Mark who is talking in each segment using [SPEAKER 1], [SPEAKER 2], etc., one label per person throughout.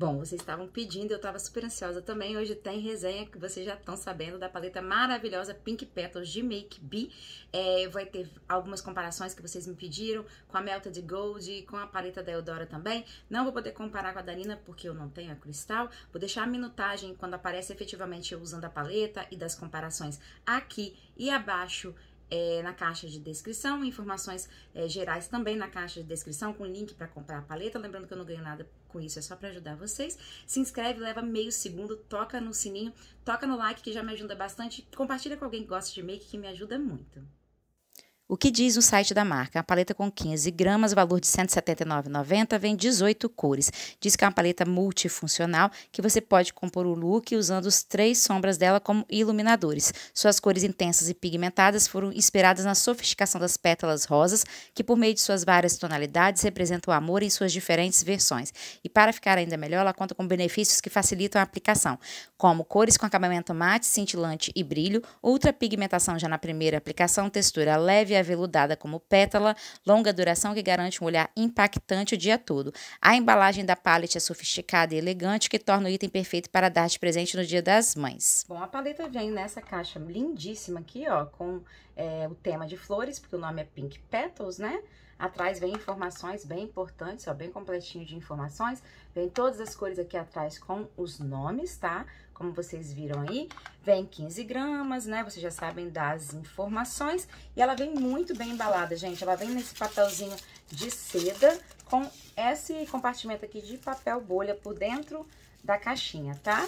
[SPEAKER 1] Bom, vocês estavam pedindo, eu estava super ansiosa também. Hoje tem resenha que vocês já estão sabendo da paleta maravilhosa Pink Petals de Make B. É, vai ter algumas comparações que vocês me pediram com a Melted Gold, com a paleta da Eudora também. Não vou poder comparar com a Darina porque eu não tenho a cristal. Vou deixar a minutagem quando aparece efetivamente eu usando a paleta e das comparações aqui e abaixo. É, na caixa de descrição, informações é, gerais também na caixa de descrição, com link para comprar a paleta. Lembrando que eu não ganho nada com isso, é só para ajudar vocês. Se inscreve, leva meio segundo, toca no sininho, toca no like que já me ajuda bastante, compartilha com alguém que gosta de make que me ajuda muito. O que diz o site da marca? A paleta com 15 gramas, valor de R$ 179,90, vem 18 cores. Diz que é uma paleta multifuncional que você pode compor o look usando os três sombras dela como iluminadores. Suas cores intensas e pigmentadas foram inspiradas na sofisticação das pétalas rosas, que por meio de suas várias tonalidades representam o amor em suas diferentes versões. E para ficar ainda melhor, ela conta com benefícios que facilitam a aplicação, como cores com acabamento mate, cintilante e brilho, ultra pigmentação já na primeira aplicação, textura leve aveludada como pétala, longa duração que garante um olhar impactante o dia todo. A embalagem da paleta é sofisticada e elegante, que torna o item perfeito para dar de presente no Dia das Mães. Bom, a paleta vem nessa caixa lindíssima aqui, ó, com é, o tema de flores, porque o nome é Pink Petals, né? Atrás vem informações bem importantes, ó, bem completinho de informações. Vem todas as cores aqui atrás com os nomes, tá? Como vocês viram aí, vem 15 gramas, né? Vocês já sabem das informações. E ela vem muito bem embalada, gente. Ela vem nesse papelzinho de seda com esse compartimento aqui de papel bolha por dentro da caixinha, tá?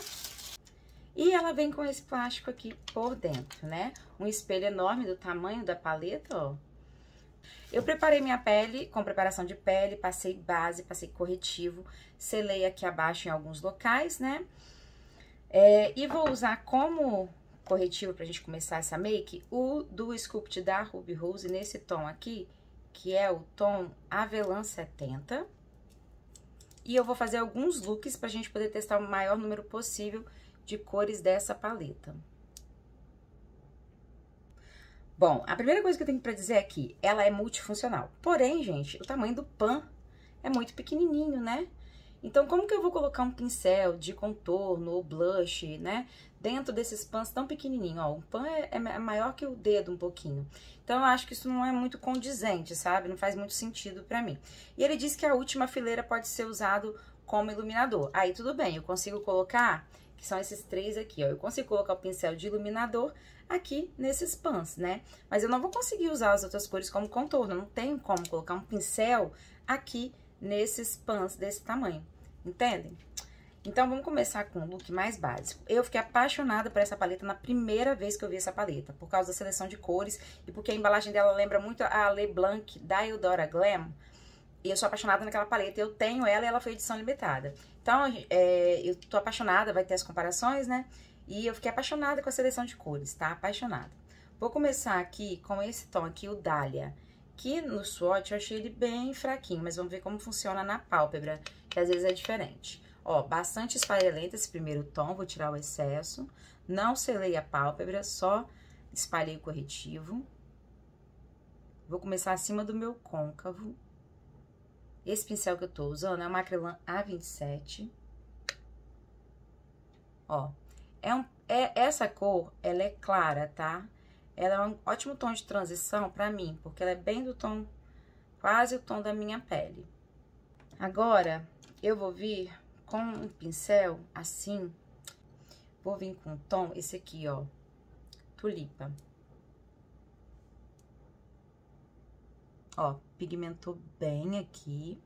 [SPEAKER 1] E ela vem com esse plástico aqui por dentro, né? Um espelho enorme do tamanho da paleta, ó. Eu preparei minha pele com preparação de pele, passei base, passei corretivo, selei aqui abaixo em alguns locais, né? É, e vou usar como corretivo pra gente começar essa make o do Sculpt da Ruby Rose nesse tom aqui, que é o tom Avelã 70. E eu vou fazer alguns looks pra gente poder testar o maior número possível de cores dessa paleta. Bom, a primeira coisa que eu tenho para dizer aqui, é ela é multifuncional. Porém, gente, o tamanho do pan é muito pequenininho, né? Então, como que eu vou colocar um pincel de contorno ou blush, né? Dentro desses pans tão pequenininho, ó. pan é, é, é, maior que o dedo um pouquinho. Então, eu acho que isso não é muito condizente, sabe? Não faz muito sentido pra mim. E ele diz que a última fileira pode ser usado como iluminador. Aí, tudo bem, eu consigo colocar que são esses três aqui, ó. Eu consigo colocar o pincel de iluminador aqui nesses pans, né? Mas eu não vou conseguir usar as outras cores como contorno, não tenho como colocar um pincel aqui nesses pans desse tamanho, entendem? Então, vamos começar com o look mais básico. Eu fiquei apaixonada por essa paleta na primeira vez que eu vi essa paleta, por causa da seleção de cores e porque a embalagem dela lembra muito a Le Blanc da Eudora Glam. E eu sou apaixonada naquela paleta, eu tenho ela e ela foi edição limitada. Então, é, eu tô apaixonada, vai ter as comparações, né? E eu fiquei apaixonada com a seleção de cores, tá? Apaixonada. Vou começar aqui com esse tom aqui, o Dália, que no swatch eu achei ele bem fraquinho, mas vamos ver como funciona na pálpebra, que às vezes é diferente. Ó, bastante esfarelenta esse primeiro tom, vou tirar o excesso. Não selei a pálpebra, só espalhei o corretivo. Vou começar acima do meu côncavo. Esse pincel que eu tô usando é o Macrelan A27. Ó, é, um, é essa cor, ela é clara, tá? Ela é um ótimo tom de transição pra mim, porque ela é bem do tom, quase o tom da minha pele. Agora, eu vou vir com um pincel assim, vou vir com um tom, esse aqui, ó, tulipa. Ó, pigmentou bem aqui.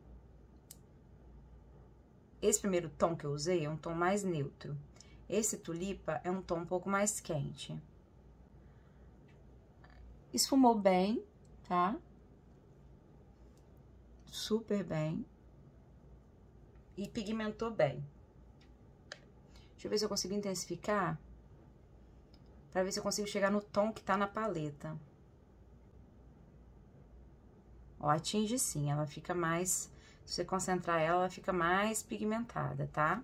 [SPEAKER 1] Esse primeiro tom que eu usei é um tom mais neutro. Esse tulipa é um tom um pouco mais quente. Esfumou bem, tá? Super bem. E pigmentou bem. Deixa eu ver se eu consigo intensificar. Pra ver se eu consigo chegar no tom que tá na paleta. Ó, atinge sim, ela fica mais... Se você concentrar ela, ela fica mais pigmentada, tá?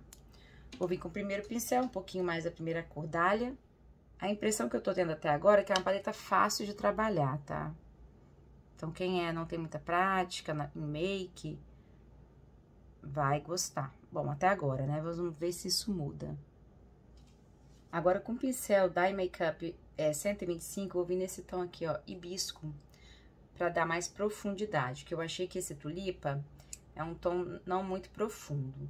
[SPEAKER 1] Vou vir com o primeiro pincel, um pouquinho mais da primeira cordalha A impressão que eu tô tendo até agora é que é uma paleta fácil de trabalhar, tá? Então, quem é, não tem muita prática em make, vai gostar. Bom, até agora, né? Vamos ver se isso muda. Agora, com o pincel dye Makeup é, 125, vou vir nesse tom aqui, ó, hibisco para dar mais profundidade, que eu achei que esse tulipa é um tom não muito profundo.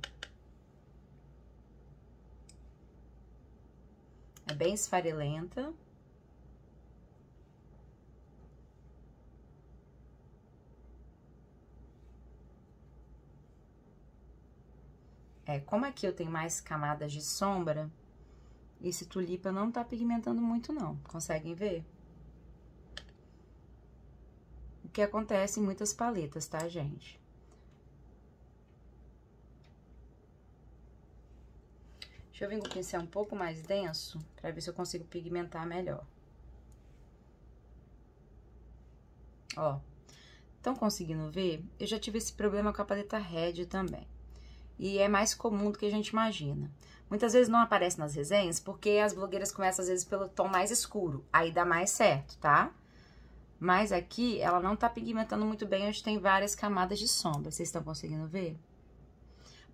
[SPEAKER 1] É bem esfarelenta. É, como aqui eu tenho mais camadas de sombra, esse tulipa não tá pigmentando muito não, conseguem ver? que acontece em muitas paletas, tá, gente? Deixa eu vir com o pincel um pouco mais denso, pra ver se eu consigo pigmentar melhor. Ó, estão conseguindo ver? Eu já tive esse problema com a paleta Red também. E é mais comum do que a gente imagina. Muitas vezes não aparece nas resenhas, porque as blogueiras começam, às vezes, pelo tom mais escuro. Aí dá mais certo, tá? Mas aqui, ela não tá pigmentando muito bem, onde tem várias camadas de sombra. Vocês estão conseguindo ver?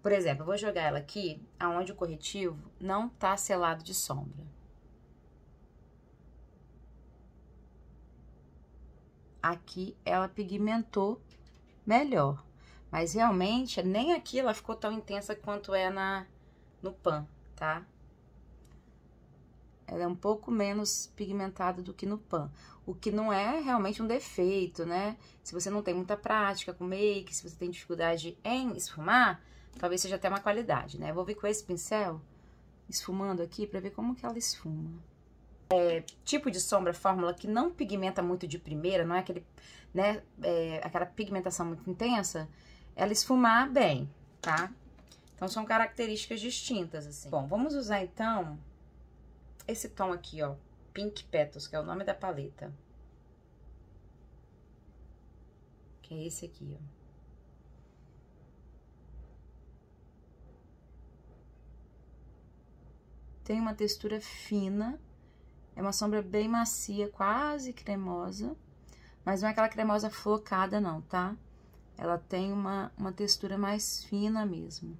[SPEAKER 1] Por exemplo, eu vou jogar ela aqui, aonde o corretivo não tá selado de sombra. Aqui, ela pigmentou melhor. Mas realmente, nem aqui ela ficou tão intensa quanto é na, no pan, tá? Ela é um pouco menos pigmentada do que no pan o que não é realmente um defeito, né? Se você não tem muita prática com make, se você tem dificuldade em esfumar, talvez seja até uma qualidade, né? vou vir com esse pincel esfumando aqui para ver como que ela esfuma. É, tipo de sombra fórmula que não pigmenta muito de primeira, não é aquele, né, é, aquela pigmentação muito intensa, ela esfumar bem, tá? Então, são características distintas, assim. Bom, vamos usar, então, esse tom aqui, ó, Pink Petals, que é o nome da paleta. Que é esse aqui, ó. Tem uma textura fina, é uma sombra bem macia, quase cremosa, mas não é aquela cremosa flocada não, tá? Ela tem uma, uma textura mais fina mesmo.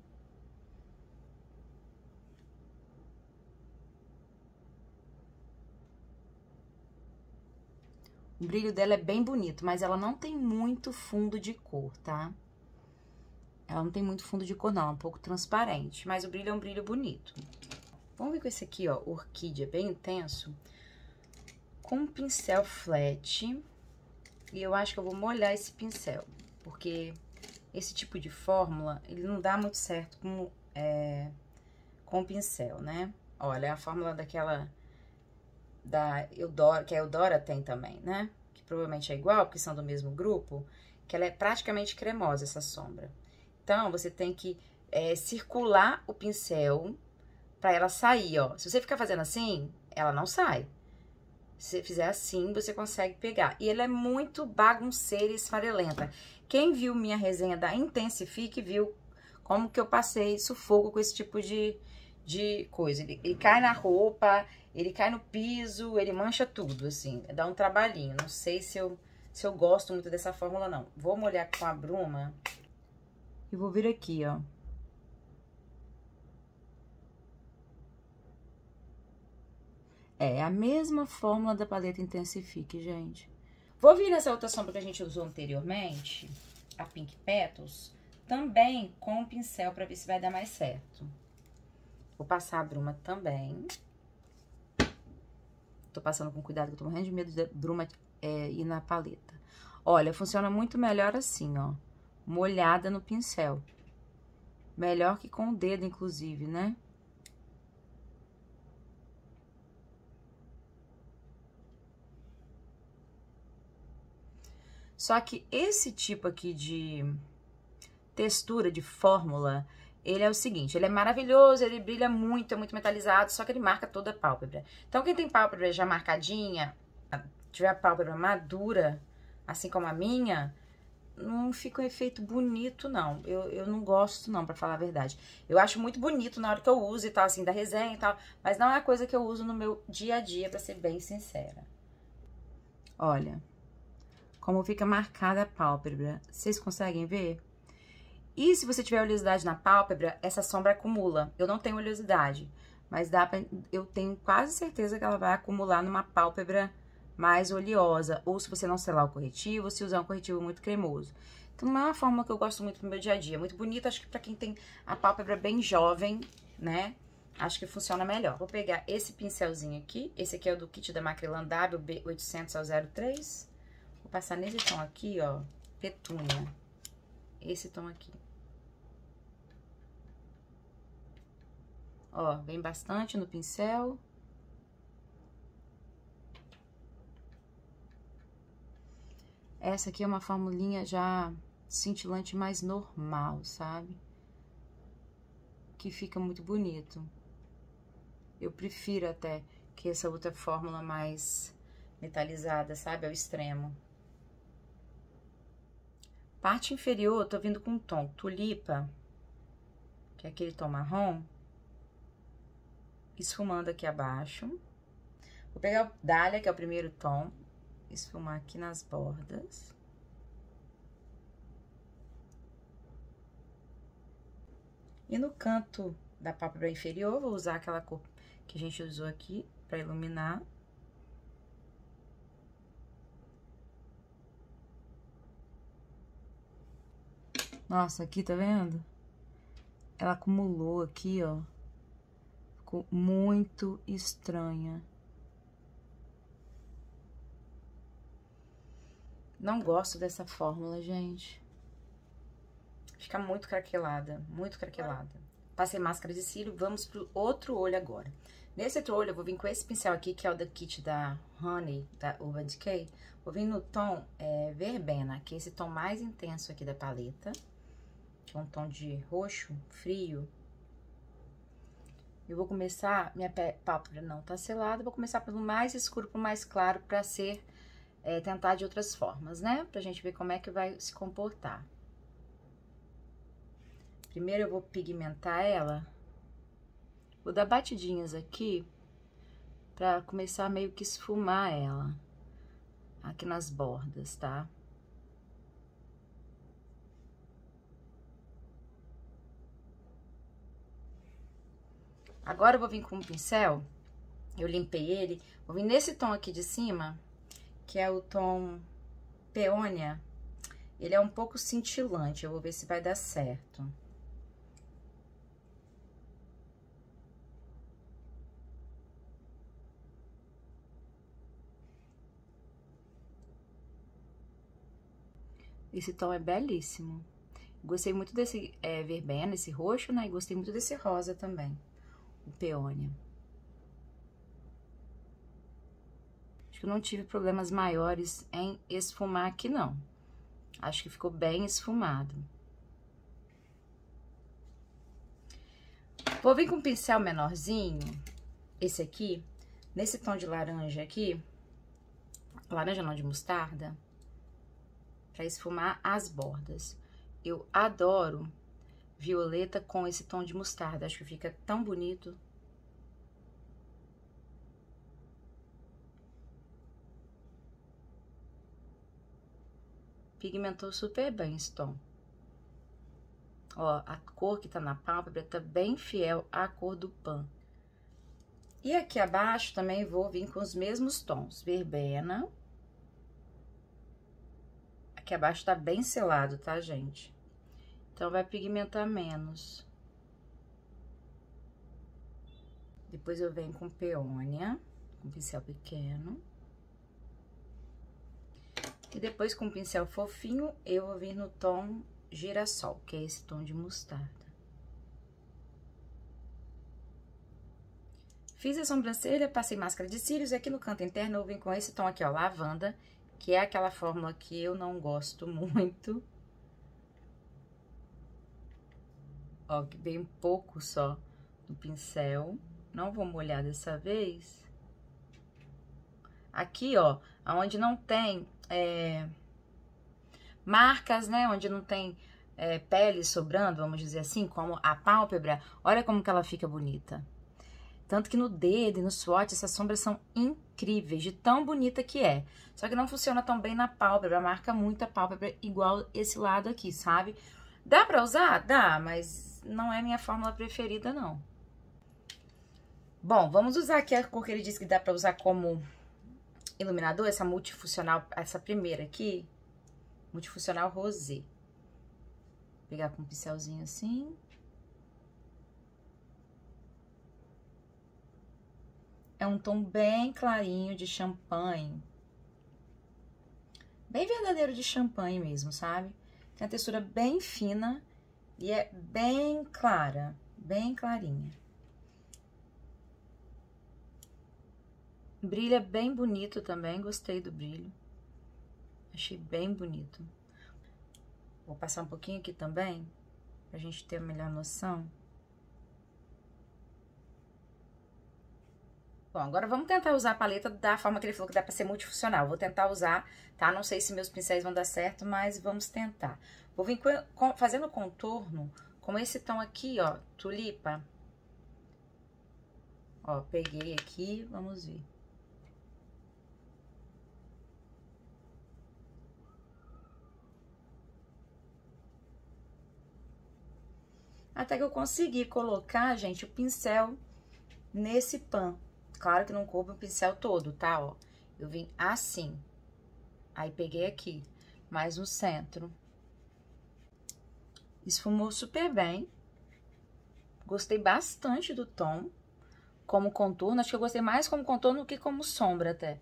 [SPEAKER 1] O brilho dela é bem bonito, mas ela não tem muito fundo de cor, tá? Ela não tem muito fundo de cor, não. É um pouco transparente, mas o brilho é um brilho bonito. Vamos ver com esse aqui, ó, orquídea, bem intenso. Com um pincel flat. E eu acho que eu vou molhar esse pincel, porque esse tipo de fórmula, ele não dá muito certo com, é, com o pincel, né? Olha, é a fórmula daquela da Eudora, que a Eudora tem também, né? Que provavelmente é igual, porque são do mesmo grupo, que ela é praticamente cremosa, essa sombra. Então, você tem que é, circular o pincel para ela sair, ó. Se você ficar fazendo assim, ela não sai. Se você fizer assim, você consegue pegar. E ela é muito bagunceira e esfarelenta. Quem viu minha resenha da Intensifique viu como que eu passei sufoco com esse tipo de, de coisa. Ele, ele, cai na roupa, ele cai no piso, ele mancha tudo, assim. Dá um trabalhinho. Não sei se eu, se eu gosto muito dessa fórmula, não. Vou molhar com a bruma e vou vir aqui, ó. É a mesma fórmula da paleta Intensifique, gente. Vou vir nessa outra sombra que a gente usou anteriormente, a Pink Petals, também com o pincel para ver se vai dar mais certo. Vou passar a bruma também. Tô passando com cuidado, que eu tô morrendo de medo de bruma é, ir na paleta. Olha, funciona muito melhor assim, ó. Molhada no pincel. Melhor que com o dedo, inclusive, né? Só que esse tipo aqui de textura, de fórmula, ele é o seguinte, ele é maravilhoso, ele brilha muito, é muito metalizado, só que ele marca toda a pálpebra. Então, quem tem pálpebra já marcadinha, tiver a pálpebra madura, assim como a minha, não fica um efeito bonito, não. Eu, eu não gosto, não, para falar a verdade. Eu acho muito bonito na hora que eu uso e tal, assim, da resenha e tal, mas não é a coisa que eu uso no meu dia a dia, para ser bem sincera. Olha, como fica marcada a pálpebra. Vocês conseguem ver? E se você tiver oleosidade na pálpebra, essa sombra acumula. Eu não tenho oleosidade, mas dá pra, eu tenho quase certeza que ela vai acumular numa pálpebra mais oleosa, ou se você não selar o corretivo, ou se usar um corretivo muito cremoso. Então, não é uma forma que eu gosto muito pro meu dia a dia. Muito bonita, acho que pra quem tem a pálpebra bem jovem, né? Acho que funciona melhor. Vou pegar esse pincelzinho aqui. Esse aqui é o do kit da Macrylan W B800-03. Vou passar nesse tom aqui, ó. Petúnia. Esse tom aqui. Ó, vem bastante no pincel. Essa aqui é uma formulinha já cintilante mais normal, sabe? Que fica muito bonito. Eu prefiro até que essa outra fórmula mais metalizada, sabe? Ao extremo. Parte inferior, eu tô vindo com um tom tulipa, que é aquele tom marrom esfumando aqui abaixo. Vou pegar o Dália, que é o primeiro tom, esfumar aqui nas bordas. E no canto da pálpebra inferior, vou usar aquela cor que a gente usou aqui para iluminar. Nossa, aqui, tá vendo? Ela acumulou aqui, ó muito estranha. Não gosto dessa fórmula, gente. Fica muito craquelada, muito craquelada. Passei máscara de cílio, vamos pro outro olho agora. Nesse outro olho, eu vou vir com esse pincel aqui, que é o da Kit da Honey, da Urban Decay. Vou vir no tom é, Verbena, que é esse tom mais intenso aqui da paleta. Que é um tom de roxo, frio, eu vou começar, minha pálpebra não tá selada, vou começar pelo mais escuro pro mais claro para ser, é, tentar de outras formas, né? Pra gente ver como é que vai se comportar. Primeiro eu vou pigmentar ela. Vou dar batidinhas aqui pra começar meio que esfumar ela aqui nas bordas, tá? Agora eu vou vir com um pincel, eu limpei ele, vou vir nesse tom aqui de cima, que é o tom peônia. Ele é um pouco cintilante, eu vou ver se vai dar certo. Esse tom é belíssimo. Gostei muito desse é, verbena, esse roxo, né? E gostei muito desse rosa também peônia. Acho que eu não tive problemas maiores em esfumar aqui, não. Acho que ficou bem esfumado. Vou vir com um pincel menorzinho, esse aqui, nesse tom de laranja aqui, laranja não, de mostarda, pra esfumar as bordas. Eu adoro violeta com esse tom de mostarda. Acho que fica tão bonito. Pigmentou super bem esse tom. Ó, a cor que tá na pálpebra tá bem fiel à cor do pan. E aqui abaixo também vou vir com os mesmos tons. Verbena. Aqui abaixo tá bem selado, tá, gente? Então, vai pigmentar menos. Depois eu venho com peônia, com pincel pequeno. E depois, com pincel fofinho, eu vou vir no tom girassol, que é esse tom de mostarda. Fiz a sobrancelha, passei máscara de cílios e aqui no canto interno eu vim com esse tom aqui, ó, lavanda, que é aquela fórmula que eu não gosto muito. Ó, bem pouco só do pincel. Não vou molhar dessa vez. Aqui, ó, onde não tem é, marcas, né? Onde não tem é, pele sobrando, vamos dizer assim, como a pálpebra. Olha como que ela fica bonita. Tanto que no dedo e no swatch, essas sombras são incríveis, de tão bonita que é. Só que não funciona tão bem na pálpebra, marca muito a pálpebra, igual esse lado aqui, sabe? Dá pra usar? Dá, mas não é minha fórmula preferida, não. Bom, vamos usar aqui a cor que ele disse que dá pra usar como iluminador, essa multifuncional, essa primeira aqui, multifuncional rosé. Vou pegar com um pincelzinho assim. É um tom bem clarinho de champanhe. Bem verdadeiro de champanhe mesmo, sabe? Tem a textura bem fina e é bem clara, bem clarinha. Brilha é bem bonito também, gostei do brilho. Achei bem bonito. Vou passar um pouquinho aqui também, pra gente ter uma melhor noção. Bom, agora vamos tentar usar a paleta da forma que ele falou que dá pra ser multifuncional. Vou tentar usar, tá? Não sei se meus pincéis vão dar certo, mas vamos tentar. Vou vir fazendo contorno com esse tom aqui, ó, tulipa. Ó, peguei aqui, vamos ver. Até que eu consegui colocar, gente, o pincel nesse pan. Claro que não coube o pincel todo, tá? Ó, eu vim assim. Aí, peguei aqui, mais no centro. Esfumou super bem. Gostei bastante do tom como contorno. Acho que eu gostei mais como contorno do que como sombra até.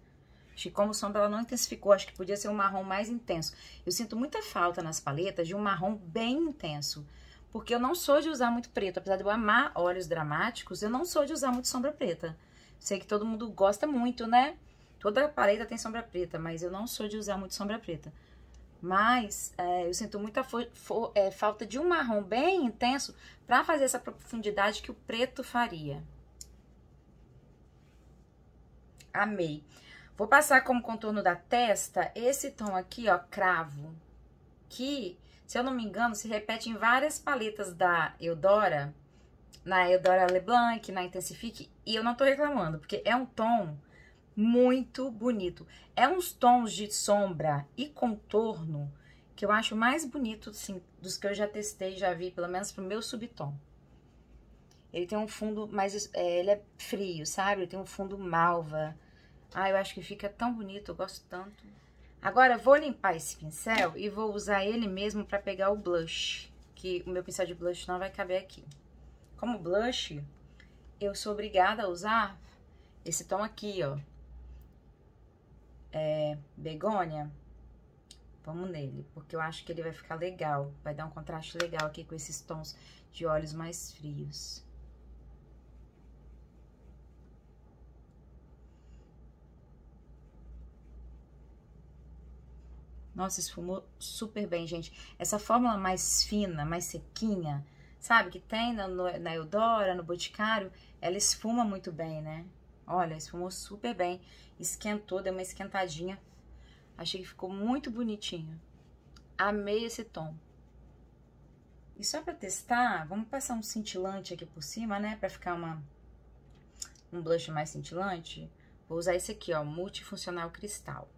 [SPEAKER 1] Acho que como sombra ela não intensificou, acho que podia ser um marrom mais intenso. Eu sinto muita falta nas paletas de um marrom bem intenso. Porque eu não sou de usar muito preto, apesar de eu amar olhos dramáticos, eu não sou de usar muito sombra preta. Sei que todo mundo gosta muito, né? Toda paleta tem sombra preta, mas eu não sou de usar muito sombra preta. Mas é, eu sinto muita é, falta de um marrom bem intenso para fazer essa profundidade que o preto faria. Amei. Vou passar como contorno da testa esse tom aqui, ó, cravo, que, se eu não me engano, se repete em várias paletas da Eudora, na Eudora Leblanc, na Intensifique, e eu não tô reclamando, porque é um tom muito bonito. É uns tons de sombra e contorno que eu acho mais bonito, sim, dos que eu já testei, já vi, pelo menos pro meu subtom. Ele tem um fundo mais... É, ele é frio, sabe? Ele tem um fundo malva. Ah, eu acho que fica tão bonito, eu gosto tanto. Agora, vou limpar esse pincel e vou usar ele mesmo pra pegar o blush. Que o meu pincel de blush não vai caber aqui. Como blush, eu sou obrigada a usar esse tom aqui, ó é, begônia, vamos nele, porque eu acho que ele vai ficar legal, vai dar um contraste legal aqui com esses tons de olhos mais frios. Nossa, esfumou super bem, gente. Essa fórmula mais fina, mais sequinha, sabe? Que tem na, na Eudora, no Boticário, ela esfuma muito bem, né? Olha, esfumou super bem, esquentou, deu uma esquentadinha. Achei que ficou muito bonitinho. Amei esse tom. E só para testar, vamos passar um cintilante aqui por cima, né? Para ficar uma, um blush mais cintilante. Vou usar esse aqui, ó, multifuncional cristal.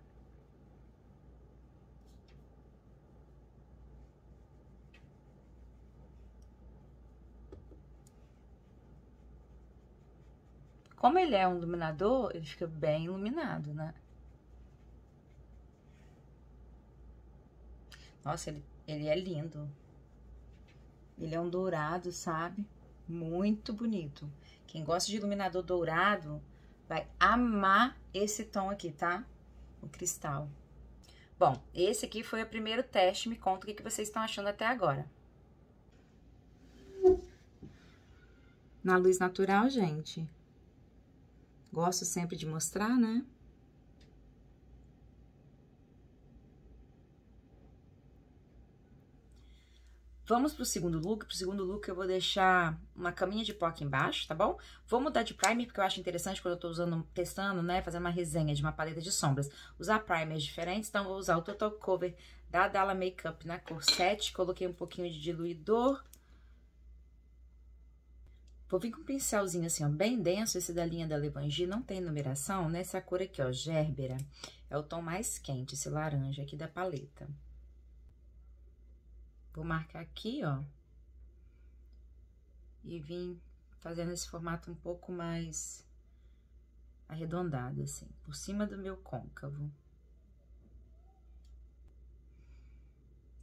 [SPEAKER 1] Como ele é um iluminador, ele fica bem iluminado, né? Nossa, ele, ele é lindo. Ele é um dourado, sabe? Muito bonito. Quem gosta de iluminador dourado vai amar esse tom aqui, tá? O cristal. Bom, esse aqui foi o primeiro teste. Me conta o que vocês estão achando até agora. Na luz natural, gente, Gosto sempre de mostrar, né? Vamos pro segundo look. Pro segundo look eu vou deixar uma caminha de pó aqui embaixo, tá bom? Vou mudar de primer porque eu acho interessante quando eu tô usando, testando, né? Fazendo uma resenha de uma paleta de sombras. Usar primers diferentes, então vou usar o Total Cover da Dalla Makeup na cor 7. Coloquei um pouquinho de diluidor Vou vir com um pincelzinho assim, ó, bem denso. Esse da linha da Levangi não tem numeração, né? Essa cor aqui, ó, Gérbera, é o tom mais quente, esse laranja aqui da paleta. Vou marcar aqui, ó. E vim fazendo esse formato um pouco mais arredondado, assim, por cima do meu côncavo.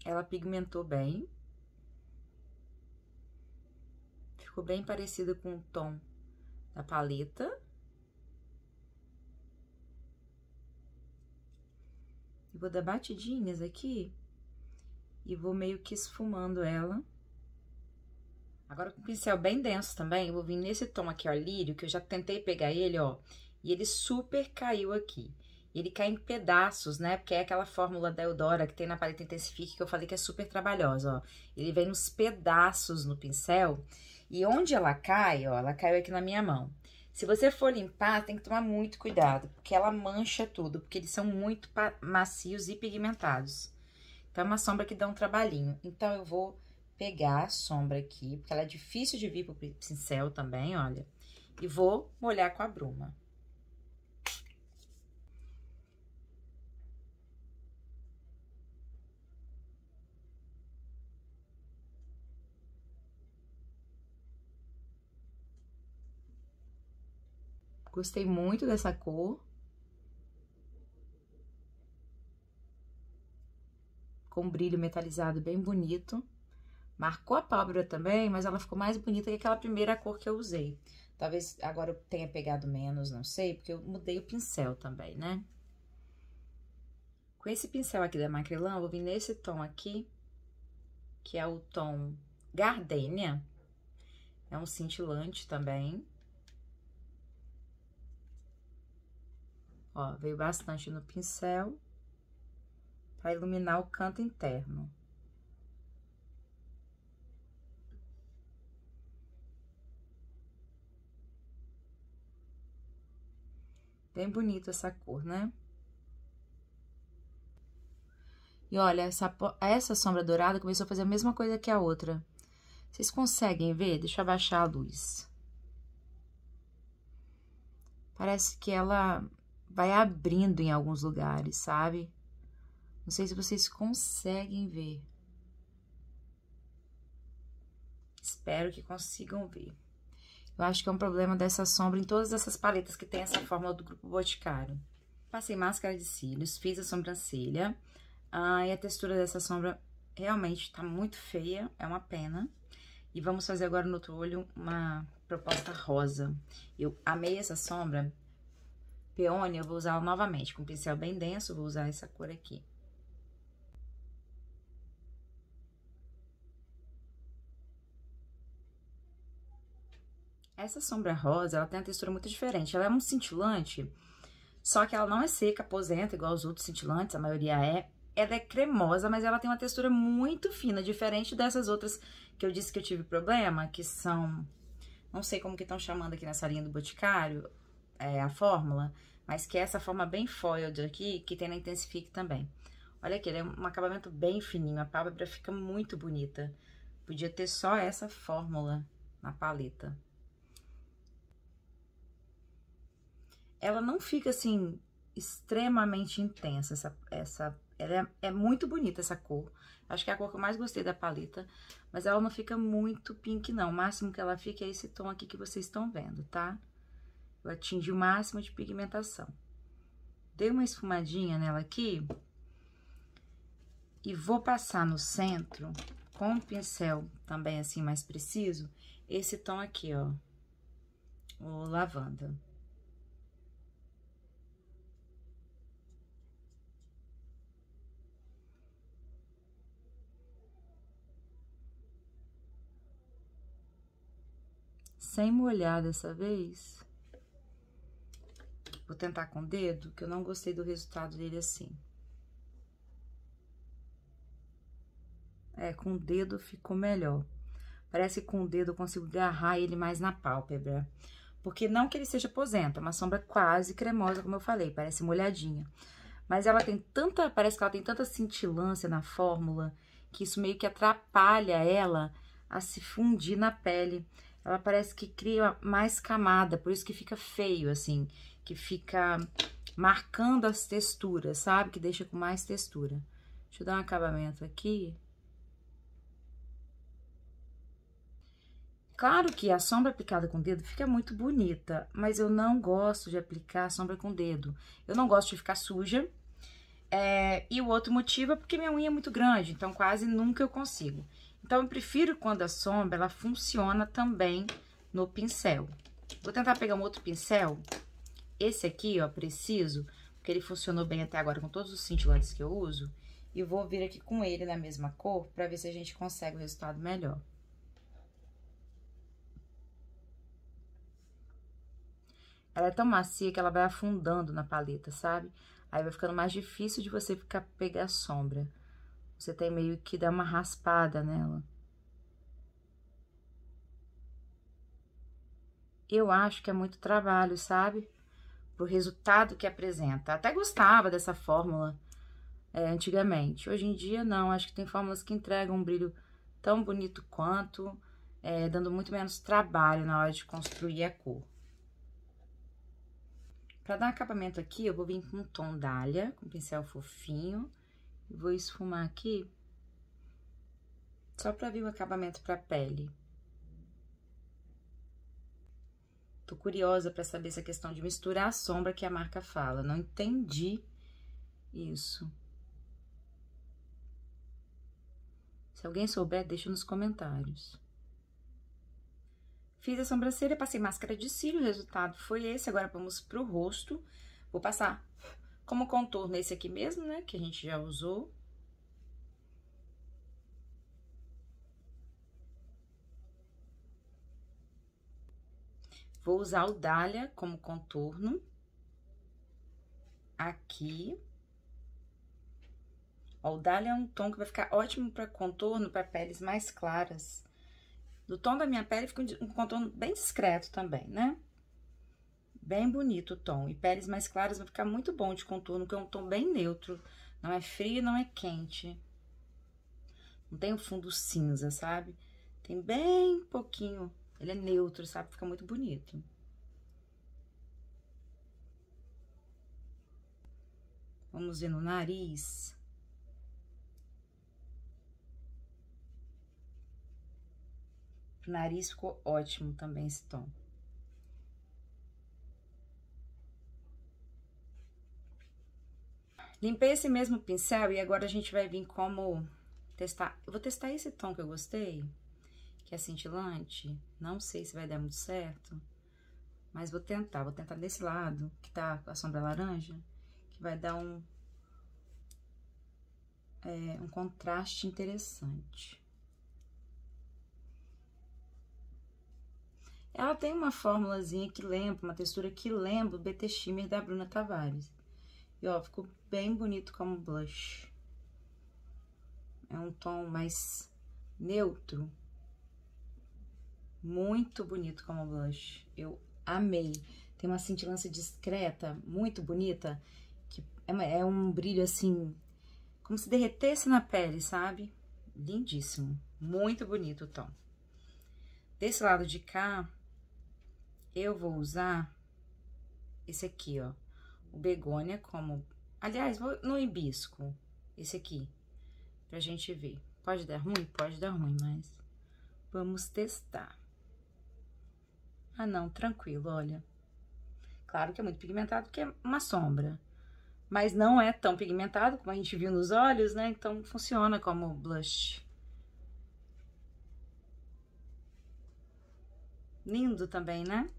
[SPEAKER 1] Ela pigmentou bem, ficou bem parecido com o tom da paleta. E vou dar batidinhas aqui e vou meio que esfumando ela. Agora, com o pincel bem denso também, eu vou vir nesse tom aqui, ó, lírio, que eu já tentei pegar ele, ó, e ele super caiu aqui. Ele cai em pedaços, né? Porque é aquela fórmula da Eudora que tem na paleta Intensifique, que eu falei que é super trabalhosa, ó. Ele vem nos pedaços no pincel, e onde ela cai, ó, ela caiu aqui na minha mão. Se você for limpar, tem que tomar muito cuidado, porque ela mancha tudo, porque eles são muito macios e pigmentados. Então, é uma sombra que dá um trabalhinho. Então, eu vou pegar a sombra aqui, porque ela é difícil de vir pro pincel também, olha. E vou molhar com a bruma. Gostei muito dessa cor. Com brilho metalizado bem bonito. Marcou a pálpebra também, mas ela ficou mais bonita que aquela primeira cor que eu usei. Talvez agora eu tenha pegado menos, não sei, porque eu mudei o pincel também, né? Com esse pincel aqui da Macrilã, eu vou vir nesse tom aqui, que é o tom Gardenia. É um cintilante também. Ó, veio bastante no pincel para iluminar o canto interno. Bem bonito essa cor, né? E olha, essa, essa sombra dourada começou a fazer a mesma coisa que a outra. Vocês conseguem ver? Deixa eu abaixar a luz. Parece que ela vai abrindo em alguns lugares, sabe? Não sei se vocês conseguem ver. Espero que consigam ver. Eu acho que é um problema dessa sombra em todas essas paletas que tem essa fórmula do Grupo Boticário. Passei máscara de cílios, fiz a sobrancelha. Ah, e a textura dessa sombra realmente tá muito feia, é uma pena. E vamos fazer agora no outro olho uma proposta rosa. Eu amei essa sombra, peônia, eu vou usar novamente com um pincel bem denso, vou usar essa cor aqui. Essa sombra rosa, ela tem uma textura muito diferente, ela é um cintilante, só que ela não é seca, aposenta, igual os outros cintilantes, a maioria é. Ela é cremosa, mas ela tem uma textura muito fina, diferente dessas outras que eu disse que eu tive problema, que são... Não sei como que estão chamando aqui nessa linha do Boticário, é, a fórmula, mas que é essa forma bem foiled aqui, que tem na Intensifique também. Olha aqui, ele é um acabamento bem fininho, a pálpebra fica muito bonita. Podia ter só essa fórmula na paleta. Ela não fica, assim, extremamente intensa, essa, essa ela é, é, muito bonita essa cor. Acho que é a cor que eu mais gostei da paleta. Mas ela não fica muito pink, não. O máximo que ela fica é esse tom aqui que vocês estão vendo, tá? eu atingi o máximo de pigmentação. Dei uma esfumadinha nela aqui e vou passar no centro, com um pincel também assim mais preciso, esse tom aqui, ó, o lavanda. sem molhar dessa vez. Vou tipo, tentar com o dedo, que eu não gostei do resultado dele assim. É, com o dedo ficou melhor. Parece que com o dedo eu consigo agarrar ele mais na pálpebra. Porque não que ele seja aposenta, é uma sombra quase cremosa, como eu falei, parece molhadinha. Mas ela tem tanta, parece que ela tem tanta cintilância na fórmula, que isso meio que atrapalha ela a se fundir na pele. Ela parece que cria mais camada, por isso que fica feio, assim que fica marcando as texturas, sabe? Que deixa com mais textura. Deixa eu dar um acabamento aqui. Claro que a sombra aplicada com o dedo fica muito bonita, mas eu não gosto de aplicar sombra com o dedo. Eu não gosto de ficar suja. É, e o outro motivo é porque minha unha é muito grande, então quase nunca eu consigo. Então, eu prefiro quando a sombra, ela funciona também no pincel. Vou tentar pegar um outro pincel esse aqui, ó, preciso, porque ele funcionou bem até agora com todos os cintilantes que eu uso. E vou vir aqui com ele na mesma cor pra ver se a gente consegue o resultado melhor. Ela é tão macia que ela vai afundando na paleta, sabe? Aí vai ficando mais difícil de você ficar pegar sombra. Você tem meio que dar uma raspada nela. Eu acho que é muito trabalho, sabe? pro resultado que apresenta. Até gostava dessa fórmula é, antigamente. Hoje em dia, não. Acho que tem fórmulas que entregam um brilho tão bonito quanto, é, dando muito menos trabalho na hora de construir a cor. Para dar um acabamento aqui, eu vou vir com um tom dália, com um pincel fofinho, vou esfumar aqui, só para vir o acabamento para a pele. Tô curiosa para saber essa questão de misturar a sombra que a marca fala. Não entendi isso. Se alguém souber, deixa nos comentários. Fiz a sobrancelha, passei máscara de cílio, o resultado foi esse. Agora vamos pro rosto. Vou passar como contorno esse aqui mesmo, né, que a gente já usou. Vou usar o Dália como contorno. Aqui. Ó, o Dália é um tom que vai ficar ótimo para contorno, para peles mais claras. Do tom da minha pele fica um contorno bem discreto também, né? Bem bonito o tom. E peles mais claras vai ficar muito bom de contorno, que é um tom bem neutro. Não é frio, não é quente. Não tem o um fundo cinza, sabe? Tem bem pouquinho ele é neutro, sabe? Fica muito bonito. Vamos ver no nariz. O nariz ficou ótimo também esse tom. Limpei esse mesmo pincel e agora a gente vai vir como testar. Eu vou testar esse tom que eu gostei que é cintilante. Não sei se vai dar muito certo, mas vou tentar. Vou tentar nesse lado, que tá com a sombra laranja, que vai dar um, é, um contraste interessante. Ela tem uma formulazinha que lembra, uma textura que lembra o BT Shimmer da Bruna Tavares. E, ó, ficou bem bonito como blush. É um tom mais neutro, muito bonito como blush. Eu amei. Tem uma cintilância discreta, muito bonita, que é, é um brilho assim, como se derretesse na pele, sabe? Lindíssimo. Muito bonito o tom. Desse lado de cá, eu vou usar esse aqui, ó. O begônia como... Aliás, vou no hibisco. Esse aqui. Pra gente ver. Pode dar ruim? Pode dar ruim, mas... Vamos testar. Ah, não, tranquilo, olha. Claro que é muito pigmentado porque é uma sombra, mas não é tão pigmentado como a gente viu nos olhos, né? Então funciona como blush. Lindo também, né?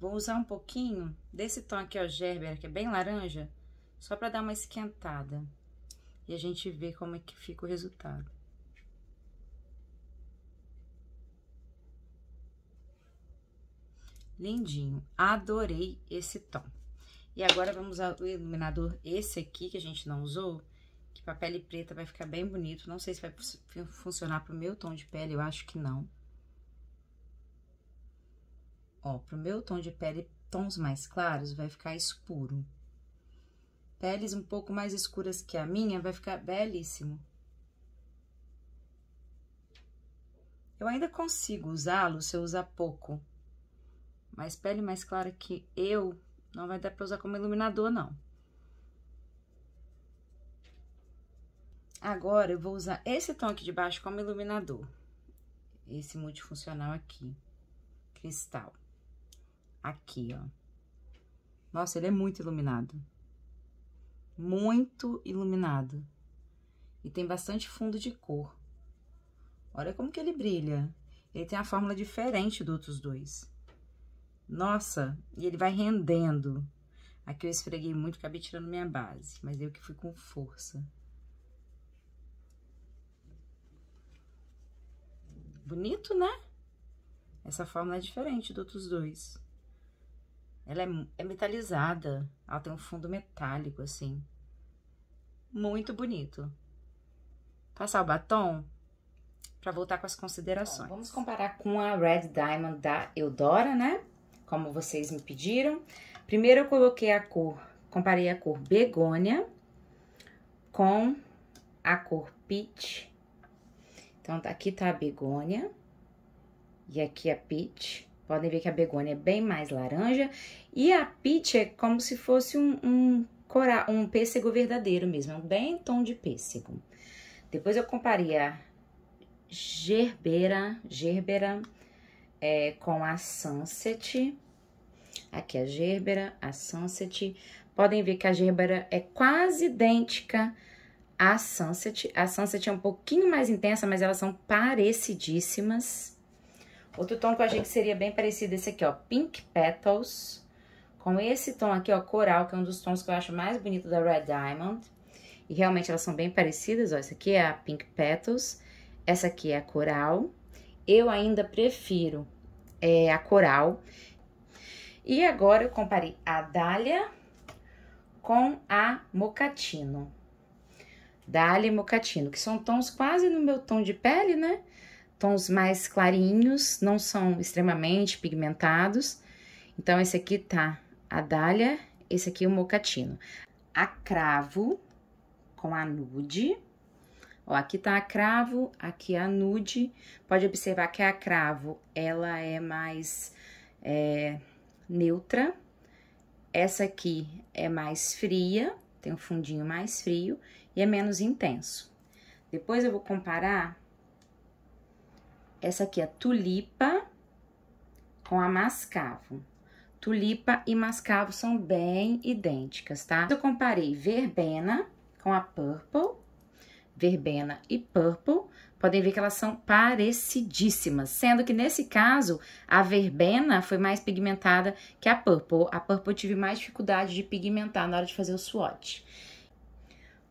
[SPEAKER 1] Vou usar um pouquinho desse tom aqui, ó, Gerber, que é bem laranja, só para dar uma esquentada. E a gente vê como é que fica o resultado. Lindinho, adorei esse tom. E agora vamos usar o iluminador esse aqui, que a gente não usou, que pra pele preta vai ficar bem bonito. Não sei se vai funcionar pro meu tom de pele, eu acho que não. Ó, pro meu tom de pele, tons mais claros, vai ficar escuro. Peles um pouco mais escuras que a minha, vai ficar belíssimo. Eu ainda consigo usá-lo se eu usar pouco. Mais pele mais clara que eu não vai dar pra usar como iluminador, não. Agora, eu vou usar esse tom aqui de baixo como iluminador. Esse multifuncional aqui. Cristal. Aqui, ó. Nossa, ele é muito iluminado. Muito iluminado. E tem bastante fundo de cor. Olha como que ele brilha. Ele tem a fórmula diferente dos outros dois. Nossa, e ele vai rendendo. Aqui eu esfreguei muito, acabei tirando minha base, mas eu que fui com força. Bonito, né? Essa fórmula é diferente dos outros dois. Ela é, é metalizada, ela tem um fundo metálico, assim. Muito bonito. Passar o batom para voltar com as considerações. Bom, vamos comparar com a Red Diamond da Eudora, né? como vocês me pediram. Primeiro eu coloquei a cor, comparei a cor begônia com a cor peach. Então, tá, aqui tá a begônia e aqui a peach. Podem ver que a begônia é bem mais laranja e a peach é como se fosse um, um, cora, um pêssego verdadeiro mesmo, é um bem tom de pêssego. Depois eu comparei a gerbera, gerbera é, com a Sunset. Aqui a Gerbera, a Sunset. Podem ver que a Gerbera é quase idêntica à Sunset. A Sunset é um pouquinho mais intensa, mas elas são parecidíssimas. Outro tom que eu achei que seria bem parecido é esse aqui, ó, Pink Petals. Com esse tom aqui, ó, Coral, que é um dos tons que eu acho mais bonito da Red Diamond. E realmente elas são bem parecidas, ó, essa aqui é a Pink Petals, essa aqui é a Coral. Eu ainda prefiro é, a coral. E agora eu comparei a Dália com a Mocatino. Dália e Mocatino, que são tons quase no meu tom de pele, né? Tons mais clarinhos, não são extremamente pigmentados. Então, esse aqui tá a Dália, esse aqui é o Mocatino. A Cravo com a Nude. Ó, aqui tá a cravo, aqui a nude. Pode observar que a cravo, ela é mais é, neutra. Essa aqui é mais fria, tem um fundinho mais frio e é menos intenso. Depois eu vou comparar essa aqui, a tulipa com a mascavo. Tulipa e mascavo são bem idênticas, tá? Eu comparei verbena com a purple verbena e purple, podem ver que elas são parecidíssimas, sendo que nesse caso a verbena foi mais pigmentada que a purple. A purple eu tive mais dificuldade de pigmentar na hora de fazer o swatch.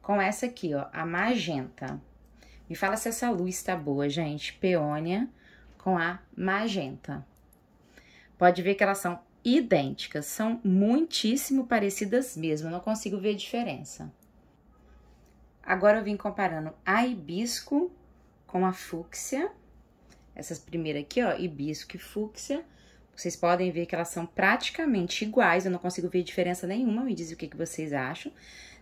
[SPEAKER 1] Com essa aqui, ó, a magenta. Me fala se essa luz tá boa, gente. Peônia com a magenta. Pode ver que elas são idênticas, são muitíssimo parecidas mesmo, não consigo ver diferença. Agora eu vim comparando a hibisco com a fúcsia. Essas primeiras aqui, ó, hibisco e fúcsia. Vocês podem ver que elas são praticamente iguais, eu não consigo ver diferença nenhuma, me diz o que, que vocês acham.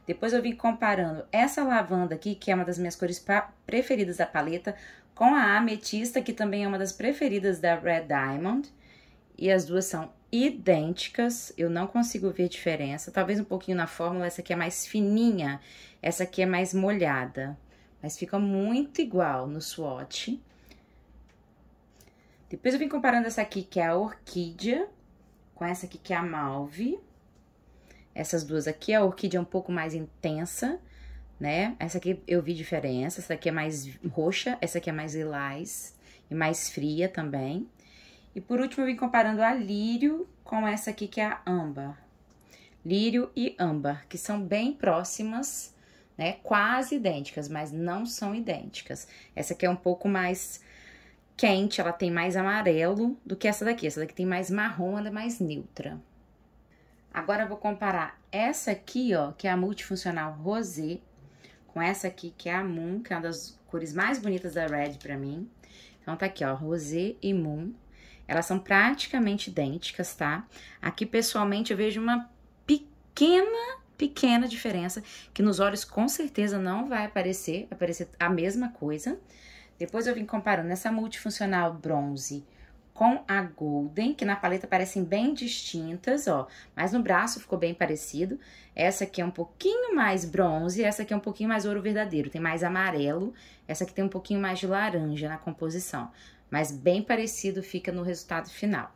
[SPEAKER 1] Depois eu vim comparando essa lavanda aqui, que é uma das minhas cores preferidas da paleta, com a ametista, que também é uma das preferidas da Red Diamond. E as duas são idênticas, eu não consigo ver diferença. Talvez um pouquinho na fórmula, essa aqui é mais fininha, essa aqui é mais molhada, mas fica muito igual no swatch. Depois eu vim comparando essa aqui, que é a orquídea, com essa aqui, que é a malve. Essas duas aqui, a orquídea é um pouco mais intensa, né? Essa aqui eu vi diferença, essa aqui é mais roxa, essa aqui é mais lilás e mais fria também. E por último, eu vim comparando a lírio com essa aqui que é a âmbar. Lírio e âmbar, que são bem próximas, né? Quase idênticas, mas não são idênticas. Essa aqui é um pouco mais quente, ela tem mais amarelo do que essa daqui. Essa daqui tem mais marrom, ela é mais neutra. Agora, eu vou comparar essa aqui, ó, que é a multifuncional rosé, com essa aqui, que é a moon, que é uma das cores mais bonitas da red pra mim. Então, tá aqui, ó, rosé e moon. Elas são praticamente idênticas, tá? Aqui, pessoalmente, eu vejo uma pequena, pequena diferença, que nos olhos com certeza não vai aparecer, vai aparecer a mesma coisa. Depois eu vim comparando essa multifuncional bronze com a Golden, que na paleta parecem bem distintas, ó. Mas no braço ficou bem parecido. Essa aqui é um pouquinho mais bronze, essa aqui é um pouquinho mais ouro verdadeiro. Tem mais amarelo, essa aqui tem um pouquinho mais de laranja na composição mas bem parecido fica no resultado final.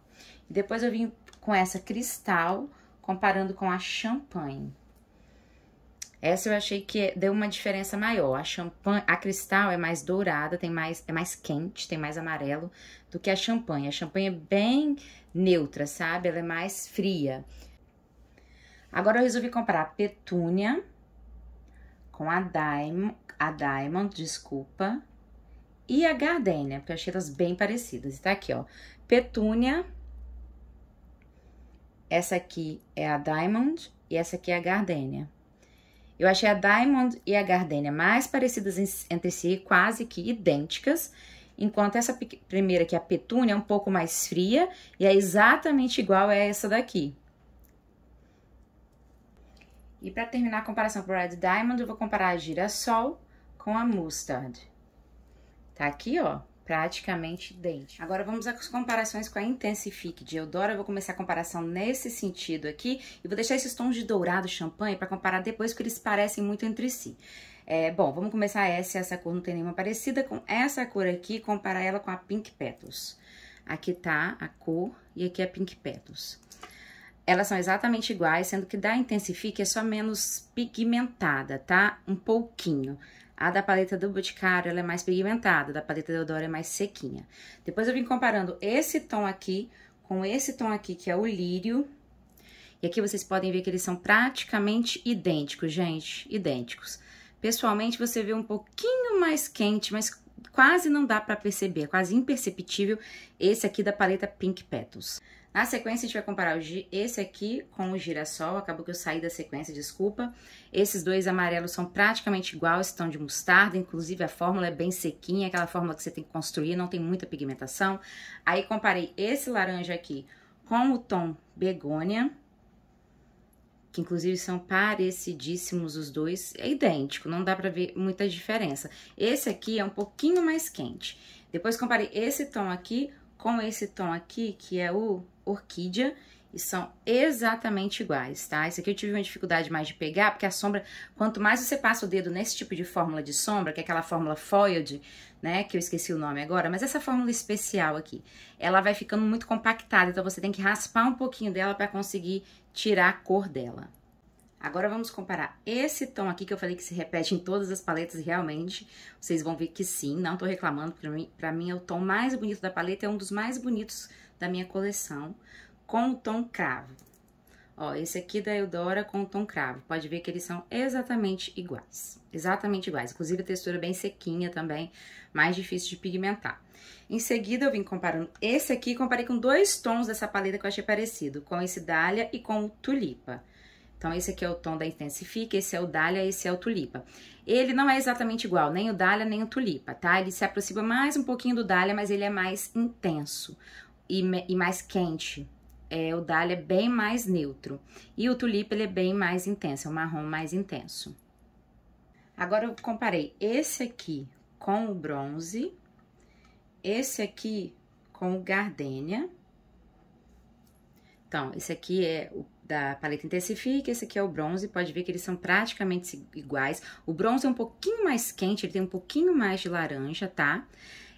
[SPEAKER 1] E depois eu vim com essa cristal, comparando com a champanhe. Essa eu achei que deu uma diferença maior. A champanhe, a cristal é mais dourada, tem mais é mais quente, tem mais amarelo do que a champanhe. A champanhe é bem neutra, sabe? Ela é mais fria. Agora eu resolvi comprar a petúnia com a Diamond, a Diamond, desculpa, e a gardênia, né? porque eu achei elas bem parecidas. Tá aqui, ó, petúnia, essa aqui é a diamond e essa aqui é a gardênia. Eu achei a diamond e a gardênia mais parecidas entre si, quase que idênticas, enquanto essa primeira, que é a petúnia, é um pouco mais fria e é exatamente igual a essa daqui. E para terminar a comparação com o Red Diamond, eu vou comparar a girassol com a mustard. Tá aqui, ó, praticamente idêntico. Agora vamos às comparações com a Intensifique de Eudora. Eu vou começar a comparação nesse sentido aqui e vou deixar esses tons de dourado champanhe para comparar depois, porque eles parecem muito entre si. É, bom, vamos começar essa, essa cor não tem nenhuma parecida com essa cor aqui, comparar ela com a Pink Petals. Aqui tá a cor e aqui é Pink Petals. Elas são exatamente iguais, sendo que da Intensifique é só menos pigmentada, tá? Um pouquinho. A da paleta do Boticário, ela é mais pigmentada, a da paleta Eudora é mais sequinha. Depois eu vim comparando esse tom aqui com esse tom aqui, que é o lírio. E aqui vocês podem ver que eles são praticamente idênticos, gente, idênticos. Pessoalmente, você vê um pouquinho mais quente, mas quase não dá para perceber, é quase imperceptível esse aqui da paleta Pink Petals. Na sequência, a gente vai comparar esse aqui com o girassol. Acabou que eu saí da sequência, desculpa. Esses dois amarelos são praticamente iguais, estão de mostarda. Inclusive, a fórmula é bem sequinha, aquela fórmula que você tem que construir, não tem muita pigmentação. Aí, comparei esse laranja aqui com o tom begônia que inclusive são parecidíssimos os dois, é idêntico, não dá pra ver muita diferença. Esse aqui é um pouquinho mais quente. Depois comparei esse tom aqui com esse tom aqui, que é o orquídea e são exatamente iguais, tá? Esse aqui eu tive uma dificuldade mais de pegar, porque a sombra, quanto mais você passa o dedo nesse tipo de fórmula de sombra, que é aquela fórmula foiled, né, que eu esqueci o nome agora, mas essa fórmula especial aqui, ela vai ficando muito compactada, então você tem que raspar um pouquinho dela para conseguir tirar a cor dela. Agora vamos comparar esse tom aqui que eu falei que se repete em todas as paletas realmente. Vocês vão ver que sim, não tô reclamando, pra mim, mim é o tom mais bonito da paleta, é um dos mais bonitos da minha coleção com o tom cravo. Ó, esse aqui da Eudora com o tom cravo. Pode ver que eles são exatamente iguais. Exatamente iguais. Inclusive, a textura bem sequinha também, mais difícil de pigmentar. Em seguida, eu vim comparando esse aqui, comparei com dois tons dessa paleta que eu achei parecido, com esse Dália e com o Tulipa. Então, esse aqui é o tom da Intensifica, esse é o Dália, esse é o Tulipa. Ele não é exatamente igual, nem o Dália, nem o Tulipa, tá? Ele se aproxima mais um pouquinho do Dália, mas ele é mais intenso e, e mais quente. É, o dália é bem mais neutro e o tulipa ele é bem mais intenso, é um marrom mais intenso. Agora eu comparei esse aqui com o bronze, esse aqui com o gardenia Então, esse aqui é o da paleta Intensifica, esse aqui é o bronze, pode ver que eles são praticamente iguais. O bronze é um pouquinho mais quente, ele tem um pouquinho mais de laranja, tá? Tá?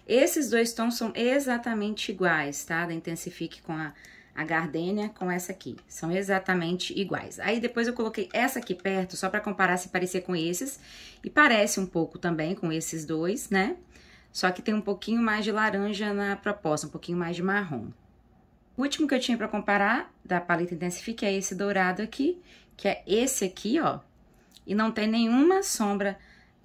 [SPEAKER 1] Esses dois tons são exatamente iguais, tá? Da Intensifique com a, a com essa aqui. São exatamente iguais. Aí depois eu coloquei essa aqui perto, só pra comparar se parecia com esses. E parece um pouco também com esses dois, né? Só que tem um pouquinho mais de laranja na proposta, um pouquinho mais de marrom. O último que eu tinha pra comparar da paleta Intensifique é esse dourado aqui, que é esse aqui, ó. E não tem nenhuma sombra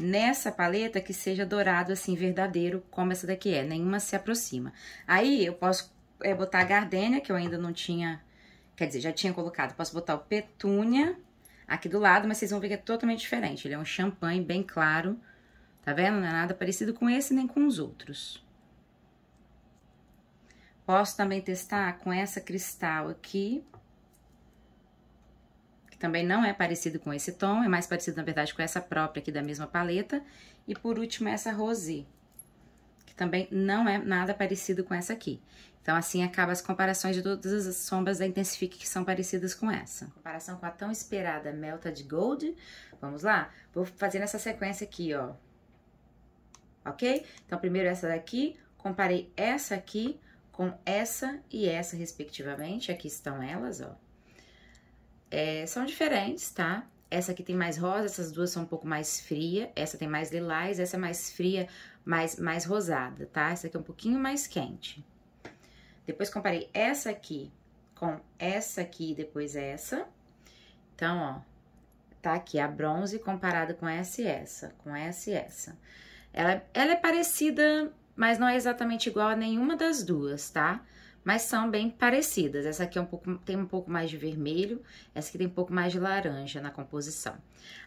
[SPEAKER 1] nessa paleta que seja dourado, assim, verdadeiro, como essa daqui é. Nenhuma se aproxima. Aí, eu posso é, botar a gardenia que eu ainda não tinha... Quer dizer, já tinha colocado. Posso botar o petúnia aqui do lado, mas vocês vão ver que é totalmente diferente. Ele é um champanhe bem claro, tá vendo? Não é nada parecido com esse nem com os outros. Posso também testar com essa cristal aqui, também não é parecido com esse tom, é mais parecido, na verdade, com essa própria aqui da mesma paleta. E por último, essa Rosé, que também não é nada parecido com essa aqui. Então, assim, acaba as comparações de todas as sombras da Intensifique que são parecidas com essa. Comparação com a tão esperada Melted Gold. Vamos lá? Vou fazer nessa sequência aqui, ó. Ok? Então, primeiro essa daqui, comparei essa aqui com essa e essa, respectivamente. Aqui estão elas, ó é, são diferentes, tá? Essa aqui tem mais rosa, essas duas são um pouco mais fria, essa tem mais lilás, essa é mais fria, mais, mais rosada, tá? Essa aqui é um pouquinho mais quente. Depois comparei essa aqui com essa aqui e depois essa. Então, ó, tá aqui a bronze comparada com essa e essa, com essa e essa. Ela, ela é parecida, mas não é exatamente igual a nenhuma das duas, tá? mas são bem parecidas. Essa aqui é um pouco, tem um pouco mais de vermelho, essa aqui tem um pouco mais de laranja na composição.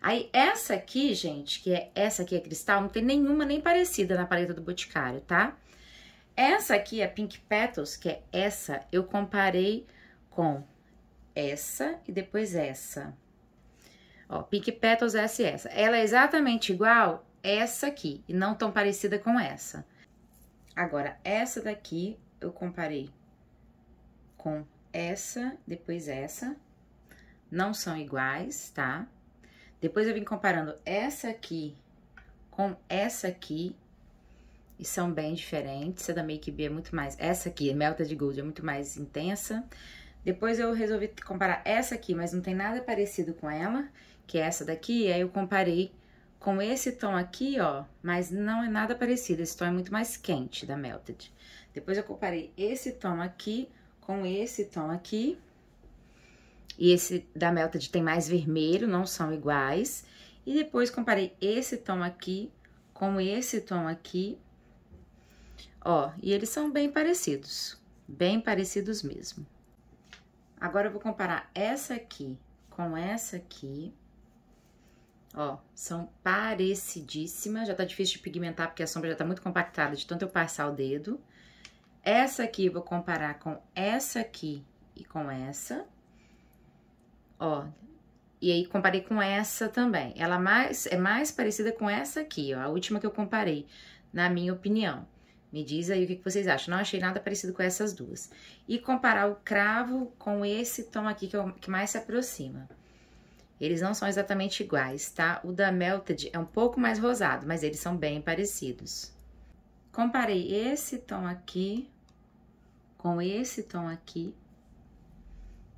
[SPEAKER 1] Aí, essa aqui, gente, que é essa aqui é cristal, não tem nenhuma nem parecida na paleta do Boticário, tá? Essa aqui, a Pink Petals, que é essa, eu comparei com essa e depois essa. Ó, Pink Petals, essa e essa. Ela é exatamente igual essa aqui, e não tão parecida com essa. Agora, essa daqui eu comparei com essa, depois essa. Não são iguais, tá? Depois eu vim comparando essa aqui com essa aqui. E são bem diferentes. A da Make B é muito mais... Essa aqui, Melta de Gold, é muito mais intensa. Depois eu resolvi comparar essa aqui, mas não tem nada parecido com ela, que é essa daqui. aí eu comparei com esse tom aqui, ó, mas não é nada parecido. Esse tom é muito mais quente da Melted. Depois eu comparei esse tom aqui com esse tom aqui. E esse da Melted tem mais vermelho, não são iguais. E depois comparei esse tom aqui com esse tom aqui. Ó, e eles são bem parecidos, bem parecidos mesmo. Agora eu vou comparar essa aqui com essa aqui. Ó, são parecidíssimas. Já tá difícil de pigmentar porque a sombra já tá muito compactada de tanto eu passar o dedo. Essa aqui, vou comparar com essa aqui e com essa. Ó, e aí comparei com essa também. Ela mais, é mais parecida com essa aqui, ó, a última que eu comparei, na minha opinião. Me diz aí o que vocês acham. Não achei nada parecido com essas duas. E comparar o cravo com esse tom aqui que, é que mais se aproxima. Eles não são exatamente iguais, tá? O da Melted é um pouco mais rosado, mas eles são bem parecidos. Comparei esse tom aqui com esse tom aqui,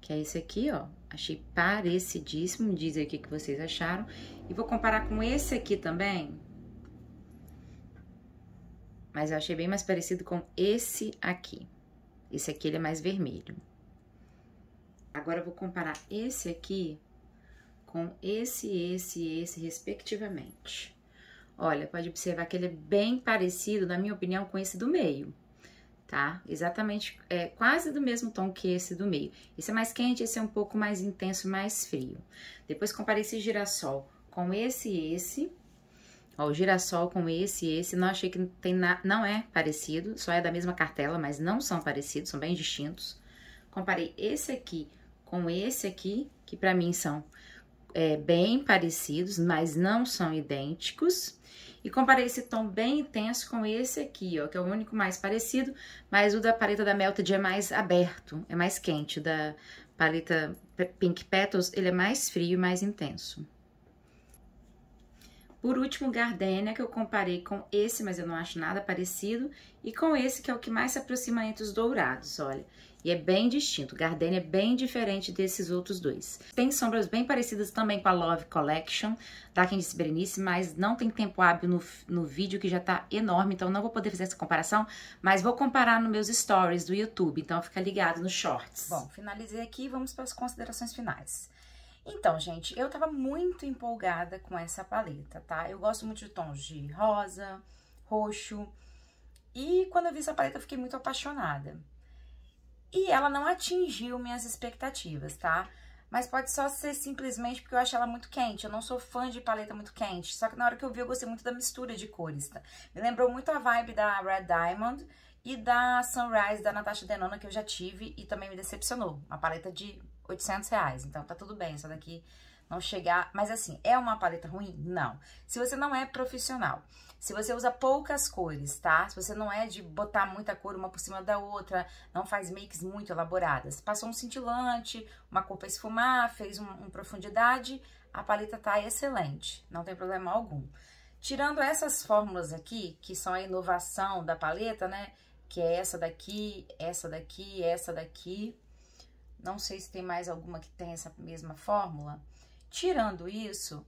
[SPEAKER 1] que é esse aqui, ó. Achei parecidíssimo, diz aí o que vocês acharam. E vou comparar com esse aqui também. Mas eu achei bem mais parecido com esse aqui. Esse aqui, ele é mais vermelho. Agora, eu vou comparar esse aqui com esse, esse e esse, respectivamente. Olha, pode observar que ele é bem parecido, na minha opinião, com esse do meio tá? Exatamente, é, quase do mesmo tom que esse do meio. Esse é mais quente, esse é um pouco mais intenso, mais frio. Depois comparei esse girassol com esse e esse. Ó, o girassol com esse e esse, não achei que tem na, não é parecido, só é da mesma cartela, mas não são parecidos, são bem distintos. Comparei esse aqui com esse aqui, que para mim são é, bem parecidos, mas não são idênticos. E comparei esse tom bem intenso com esse aqui, ó, que é o único mais parecido, mas o da paleta da Melted é mais aberto, é mais quente. O da paleta Pink Petals, ele é mais frio e mais intenso. Por último, Gardenia, que eu comparei com esse, mas eu não acho nada parecido, e com esse, que é o que mais se aproxima entre os dourados, olha. E é bem distinto. Gardenia é bem diferente desses outros dois. Tem sombras bem parecidas também com a Love Collection, tá? Quem disse Berenice, mas não tem tempo hábil no, no vídeo, que já tá enorme, então não vou poder fazer essa comparação, mas vou comparar nos meus stories do YouTube, então fica ligado nos shorts. Bom, finalizei aqui e vamos para as considerações finais. Então, gente, eu tava muito empolgada com essa paleta, tá? Eu gosto muito de tons de rosa, roxo, e quando eu vi essa paleta eu fiquei muito apaixonada. E ela não atingiu minhas expectativas, tá? Mas pode só ser simplesmente porque eu acho ela muito quente. Eu não sou fã de paleta muito quente. Só que na hora que eu vi, eu gostei muito da mistura de cores, tá? Me lembrou muito a vibe da Red Diamond e da Sunrise da Natasha Denona, que eu já tive e também me decepcionou. Uma paleta de 800 reais. Então, tá tudo bem. Essa daqui não chegar. Mas assim, é uma paleta ruim? Não. Se você não é profissional, se você usa poucas cores, tá? Se você não é de botar muita cor uma por cima da outra, não faz makes muito elaboradas, passou um cintilante, uma cor pra é esfumar, fez um, um profundidade, a paleta tá excelente, não tem problema algum. Tirando essas fórmulas aqui, que são a inovação da paleta, né? Que é essa daqui, essa daqui, essa daqui. Não sei se tem mais alguma que tem essa mesma fórmula. Tirando isso,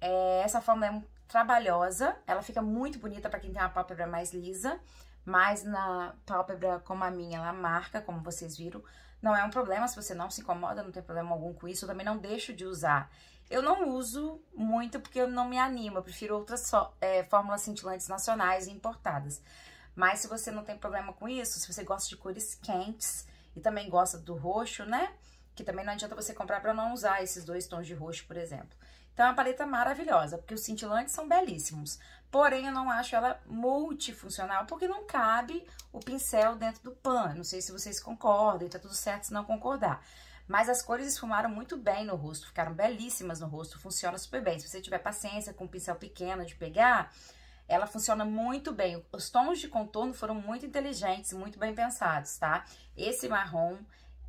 [SPEAKER 1] é, essa fórmula é trabalhosa, ela fica muito bonita para quem tem uma pálpebra mais lisa, mas na pálpebra como a minha, ela marca, como vocês viram. Não é um problema, se você não se incomoda, não tem problema algum com isso, eu também não deixo de usar. Eu não uso muito porque eu não me animo, eu prefiro outras é, fórmulas cintilantes nacionais e importadas. Mas se você não tem problema com isso, se você gosta de cores quentes e também gosta do roxo, né? que também não adianta você comprar para não usar esses dois tons de roxo, por exemplo. Então, é uma paleta maravilhosa, porque os cintilantes são belíssimos. Porém, eu não acho ela multifuncional, porque não cabe o pincel dentro do pan. Não sei se vocês concordam, tá tudo certo se não concordar. Mas as cores esfumaram muito bem no rosto, ficaram belíssimas no rosto, funciona super bem. Se você tiver paciência com um pincel pequeno de pegar, ela funciona muito bem. Os tons de contorno foram muito inteligentes, muito bem pensados, tá? Esse marrom,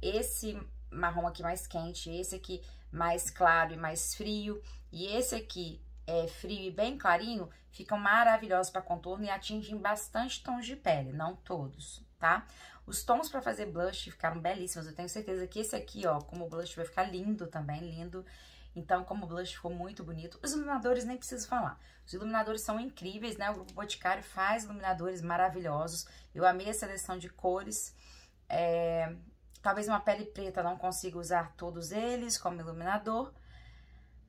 [SPEAKER 1] esse marrom aqui mais quente, esse aqui mais claro e mais frio, e esse aqui é frio e bem clarinho, ficam maravilhosos para contorno e atingem bastante tons de pele, não todos, tá? Os tons para fazer blush ficaram belíssimos, eu tenho certeza que esse aqui, ó, como blush vai ficar lindo também, lindo. Então, como blush ficou muito bonito, os iluminadores nem preciso falar. Os iluminadores são incríveis, né? O Grupo Boticário faz iluminadores maravilhosos. Eu amei a seleção de cores. É, Talvez uma pele preta não consiga usar todos eles como iluminador,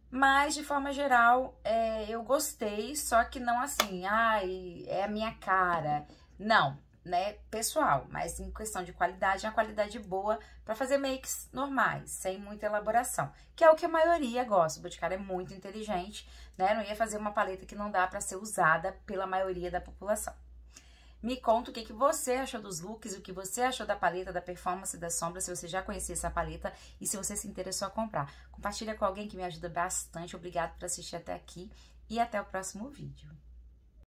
[SPEAKER 1] mas, de forma geral, é, eu gostei, só que não assim, ai, é a minha cara. Não, né, pessoal, mas em questão de qualidade, é uma qualidade boa para fazer makes normais, sem muita elaboração, que é o que a maioria gosta. O Boticário é muito inteligente, né, não ia fazer uma paleta que não dá para ser usada pela maioria da população. Me conta o que, que você achou dos looks, o que você achou da paleta, da performance, da sombra, se você já conhecia essa paleta e se você se interessou a comprar. Compartilha com alguém que me ajuda bastante. Obrigado por assistir até aqui e até o próximo vídeo.